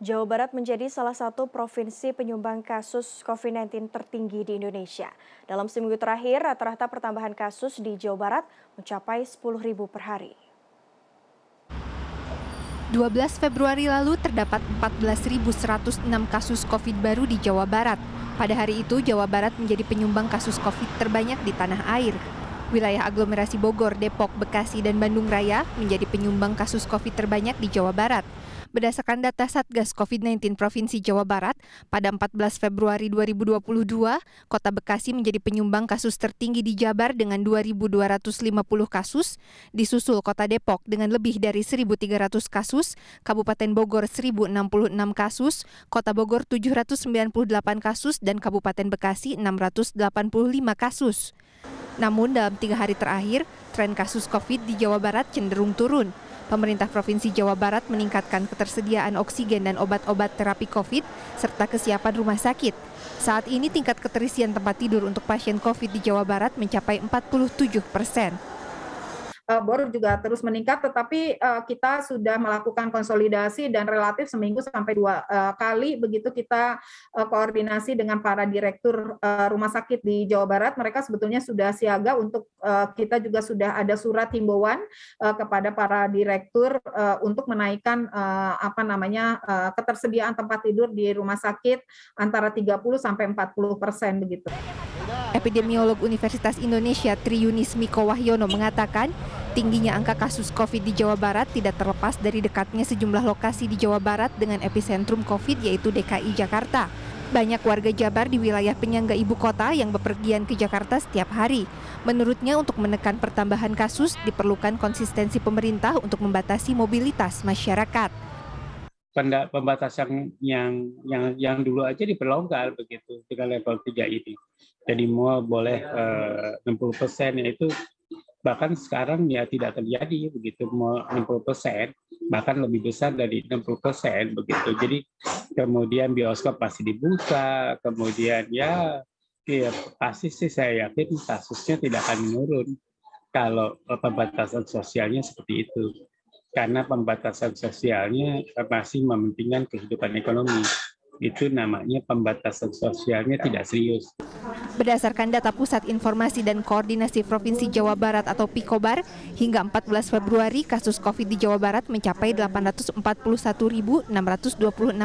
Jawa Barat menjadi salah satu provinsi penyumbang kasus COVID-19 tertinggi di Indonesia. Dalam seminggu terakhir, rata-rata pertambahan kasus di Jawa Barat mencapai 10 ribu per hari. 12 Februari lalu terdapat 14.106 kasus COVID baru di Jawa Barat. Pada hari itu, Jawa Barat menjadi penyumbang kasus COVID terbanyak di tanah air. Wilayah aglomerasi Bogor, Depok, Bekasi, dan Bandung Raya menjadi penyumbang kasus COVID terbanyak di Jawa Barat. Berdasarkan data Satgas COVID-19 Provinsi Jawa Barat, pada 14 Februari 2022, Kota Bekasi menjadi penyumbang kasus tertinggi di Jabar dengan 2.250 kasus, disusul Kota Depok dengan lebih dari 1.300 kasus, Kabupaten Bogor 1.066 kasus, Kota Bogor 798 kasus, dan Kabupaten Bekasi 685 kasus. Namun dalam tiga hari terakhir, tren kasus COVID di Jawa Barat cenderung turun. Pemerintah Provinsi Jawa Barat meningkatkan ketersediaan oksigen dan obat-obat terapi COVID serta kesiapan rumah sakit. Saat ini tingkat keterisian tempat tidur untuk pasien COVID di Jawa Barat mencapai 47 persen. Eh, bor juga terus meningkat, tetapi eh, kita sudah melakukan konsolidasi dan relatif seminggu sampai dua eh, kali begitu kita koordinasi dengan para direktur rumah sakit di Jawa Barat. Mereka sebetulnya sudah siaga untuk kita juga sudah ada surat himbauan kepada para direktur untuk menaikkan apa namanya ketersediaan tempat tidur di rumah sakit antara 30 sampai 40 persen begitu. Epidemiolog Universitas Indonesia Triunis Miko Wahyono mengatakan Tingginya angka kasus COVID di Jawa Barat tidak terlepas dari dekatnya sejumlah lokasi di Jawa Barat dengan epicentrum COVID yaitu DKI Jakarta. Banyak warga Jabar di wilayah penyangga ibu kota yang bepergian ke Jakarta setiap hari. Menurutnya untuk menekan pertambahan kasus diperlukan konsistensi pemerintah untuk membatasi mobilitas masyarakat. Pembatasan yang yang yang dulu aja diperlonggar begitu dengan level 3 ini. Jadi mau boleh eh, 60 persen yaitu bahkan sekarang ya tidak terjadi begitu 60 persen bahkan lebih besar dari 60 persen begitu jadi kemudian bioskop pasti dibuka kemudian ya ya pasti sih saya yakin kasusnya tidak akan menurun kalau eh, pembatasan sosialnya seperti itu karena pembatasan sosialnya eh, masih mementingkan kehidupan ekonomi itu namanya pembatasan sosialnya tidak serius. Berdasarkan data Pusat Informasi dan Koordinasi Provinsi Jawa Barat atau Pikobar, hingga 14 Februari kasus COVID di Jawa Barat mencapai 841.626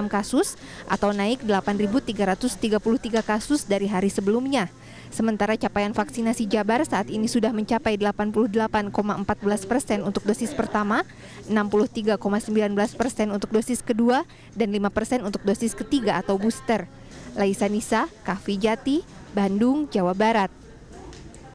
kasus atau naik 8.333 kasus dari hari sebelumnya. Sementara capaian vaksinasi Jabar saat ini sudah mencapai 88,14 persen untuk dosis pertama, 63,19 persen untuk dosis kedua, dan 5 persen untuk dosis ketiga atau booster. Laisa Nisa, Kahfi Bandung, Jawa Barat.